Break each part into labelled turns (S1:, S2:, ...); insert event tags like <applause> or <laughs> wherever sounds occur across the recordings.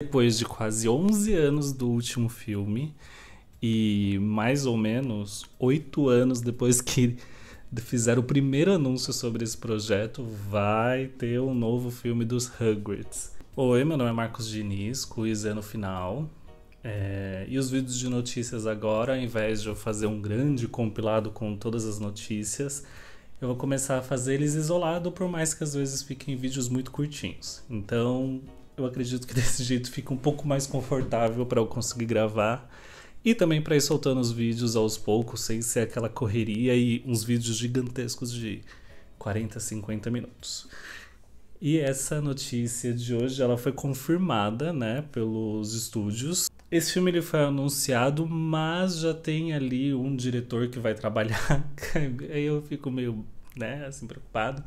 S1: Depois de quase 11 anos do último filme e mais ou menos 8 anos depois que fizeram o primeiro anúncio sobre esse projeto, vai ter um novo filme dos Hagrids. Oi, meu nome é Marcos Diniz, quiz é no final. É, e os vídeos de notícias agora, ao invés de eu fazer um grande compilado com todas as notícias, eu vou começar a fazer eles isolado, por mais que às vezes fiquem vídeos muito curtinhos. Então, eu acredito que <laughs> desse jeito fica um pouco mais confortável para eu conseguir gravar. E também para ir soltando os vídeos aos poucos, sem ser aquela correria e uns vídeos gigantescos de 40, 50 minutos. E essa notícia de hoje, ela foi confirmada, né, pelos estúdios. Esse filme ele foi anunciado, mas já tem ali um diretor que vai trabalhar. Aí <laughs> eu fico meio, né, assim preocupado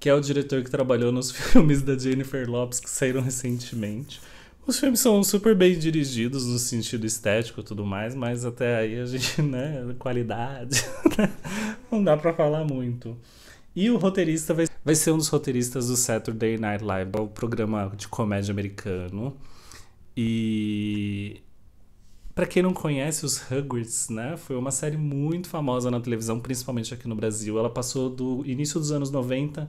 S1: que é o diretor que trabalhou nos <laughs> filmes da Jennifer Lopes que saíram recentemente. Os filmes são super bem dirigidos no sentido estético e tudo mais, mas até aí a gente, <laughs> né, qualidade, <laughs> né? não dá para falar muito. E o roteirista vai, vai ser um dos roteiristas do Saturday Night Live, é o programa de comédia americano. E para quem não conhece, os Hogwarts, né? Foi uma série muito famosa na televisão, principalmente aqui no Brasil. Ela passou do início dos anos 90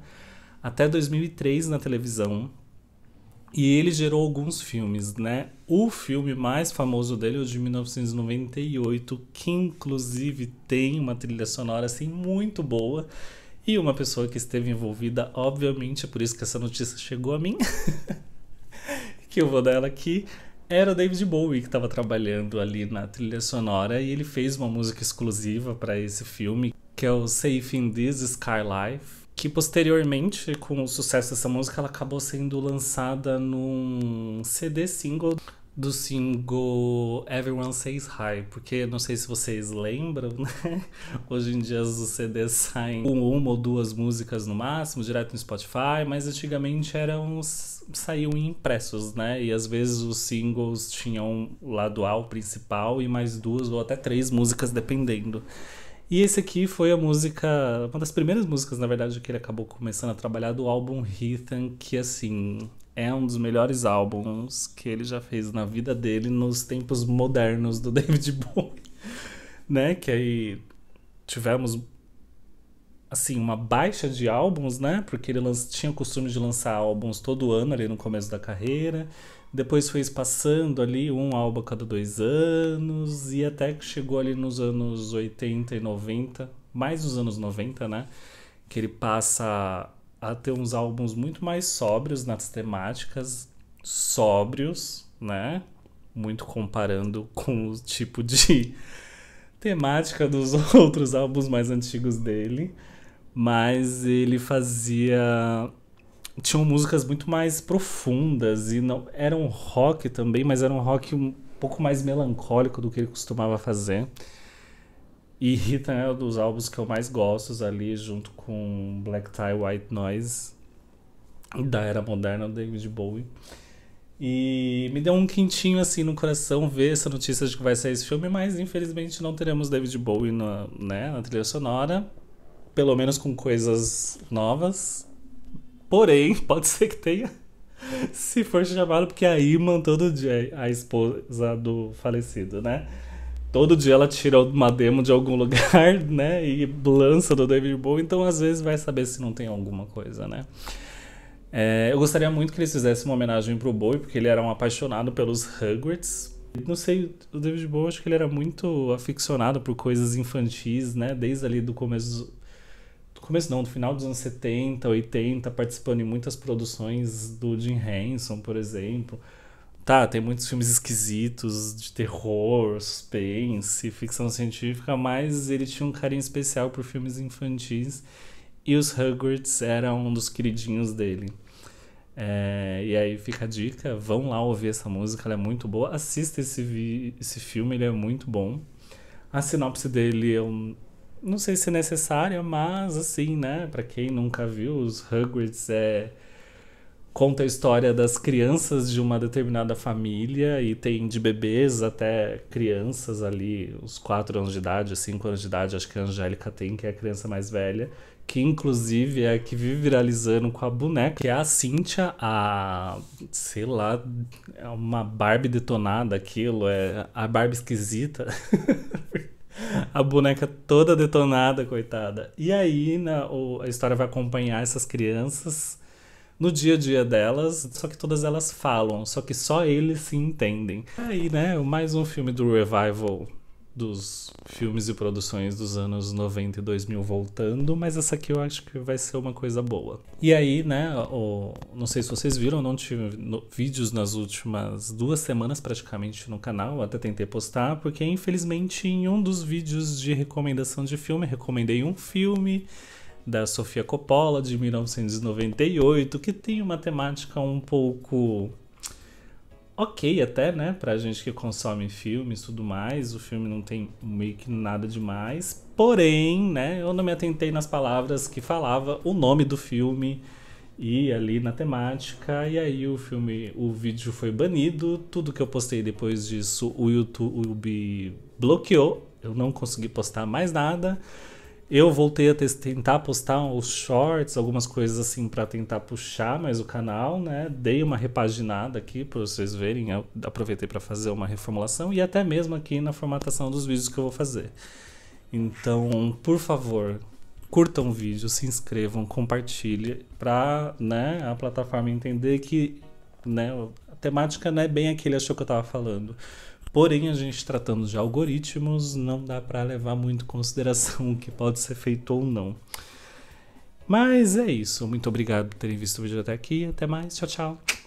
S1: até 2003 na televisão. E ele gerou alguns filmes, né? O filme mais famoso dele é o de 1998, que inclusive tem uma trilha sonora assim muito boa. E uma pessoa que esteve envolvida, obviamente, é por isso que essa notícia chegou a mim. <laughs> que eu vou dar ela aqui era o David Bowie que estava trabalhando ali na trilha sonora e ele fez uma música exclusiva para esse filme, que é o Safe in This Life que posteriormente, com o sucesso dessa música, ela acabou sendo lançada num CD single do single Everyone Says Hi, porque não sei se vocês lembram, né? <laughs> Hoje em dia os CDs saem com uma ou duas músicas no máximo, direto no Spotify, mas antigamente eram saíam impressos, né? E às vezes os singles tinham o lado A, o principal, e mais duas ou até três músicas, dependendo. E esse aqui foi a música, uma das primeiras músicas, na verdade, que ele acabou começando a trabalhar do álbum Heathen, que assim, é um dos melhores álbuns que ele já fez na vida dele nos tempos modernos do <laughs> David Bowie, né? Que aí tivemos assim uma baixa de álbuns, né? Porque ele tinha o costume de lançar álbuns todo ano ali no começo da carreira. Depois foi passando ali um álbum a cada dois anos e até que chegou ali nos anos 80 e 90, mais nos anos 90, né? Que ele passa a ter uns álbuns muito mais sóbrios nas temáticas, sóbrios, né? Muito comparando com o tipo de <laughs> temática dos <laughs> outros álbuns mais antigos dele, mas ele fazia tinham músicas muito mais profundas e não era um rock também, mas era um rock um pouco mais melancólico do que ele costumava fazer. E Rita é um dos álbuns que eu mais gosto ali, junto com Black Tie White Noise, da era moderna, David Bowie. E me deu um quentinho assim no coração ver essa notícia de que vai sair esse filme, mas infelizmente não teremos David Bowie na, né, na trilha sonora, pelo menos com coisas novas. Porém, <laughs> pode ser que tenha, se for chamado, porque a Iman todo dia a esposa do falecido, né? todo dia ela tira uma demo de algum <laughs> lugar, né? E lança do David Bowie, então às vezes vai saber se não tem alguma coisa, né? É, eu gostaria muito que eles fizessem uma homenagem pro Bowie, porque ele era um apaixonado pelos Hogwarts. Não sei, o David Bowie acho que ele era muito aficionado por coisas infantis, né? Desde ali do começo do começo não, do final dos anos 70, 80, participando em muitas produções do Jim Henson, por exemplo. Tá, tem muitos filmes esquisitos de terror, suspense, ficção científica, mas ele tinha um carinho especial por filmes infantis e os Hogwarts era um dos queridinhos dele. É, e aí fica a dica, vão lá ouvir essa música, ela é muito boa. Assista esse, esse filme, ele é muito bom. A sinopse dele eu não sei se é necessária, mas assim, né, para quem nunca viu, os Hogwarts é conta a história das crianças de uma determinada família e tem de bebês até crianças ali, os 4 anos de idade, 5 anos de idade, acho que a Angélica tem, que é a criança mais velha, que inclusive é a que vive viralizando com a boneca, que é a Cintia a. sei lá, é uma Barbie detonada aquilo, é a Barbie esquisita. <laughs> a boneca toda detonada, coitada. E aí, na, né, o, a história vai acompanhar essas crianças no dia a dia delas, só que todas elas falam, só que só eles se entendem. Tá aí, né, mais um filme do revival dos filmes e produções dos anos 90 e 2000 voltando, mas essa aqui eu acho que vai ser uma coisa boa. E aí, né, o, não sei se vocês viram, não tive no, vídeos nas últimas duas semanas praticamente no canal, até tentei postar, porque infelizmente em um dos vídeos de recomendação de filme, recomendei um filme da Sofia Coppola, de 1998, que tem uma temática um pouco ok até, né? Pra gente que consome filmes e tudo mais, o filme não tem meio que nada demais. Porém, né, eu não me atentei nas palavras que falava o nome do filme e ali na temática, e aí o filme, o vídeo foi banido, tudo que eu postei depois disso o YouTube bloqueou, eu não consegui postar mais nada. Eu voltei a tentar postar os shorts, algumas coisas assim para tentar puxar mais o canal, né? Dei uma repaginada aqui para vocês verem, eu aproveitei para fazer uma reformulação e até mesmo aqui na formatação dos vídeos que eu vou fazer. Então, por favor, curtam o vídeo, se inscrevam, compartilhem para, né, a plataforma entender que, né, a temática não é bem aquele achou que eu estava falando Porém, a gente tratando de algoritmos, não dá para levar muito em consideração o que pode ser feito ou não. Mas é isso. Muito obrigado por terem visto o vídeo até aqui. Até mais. Tchau, tchau.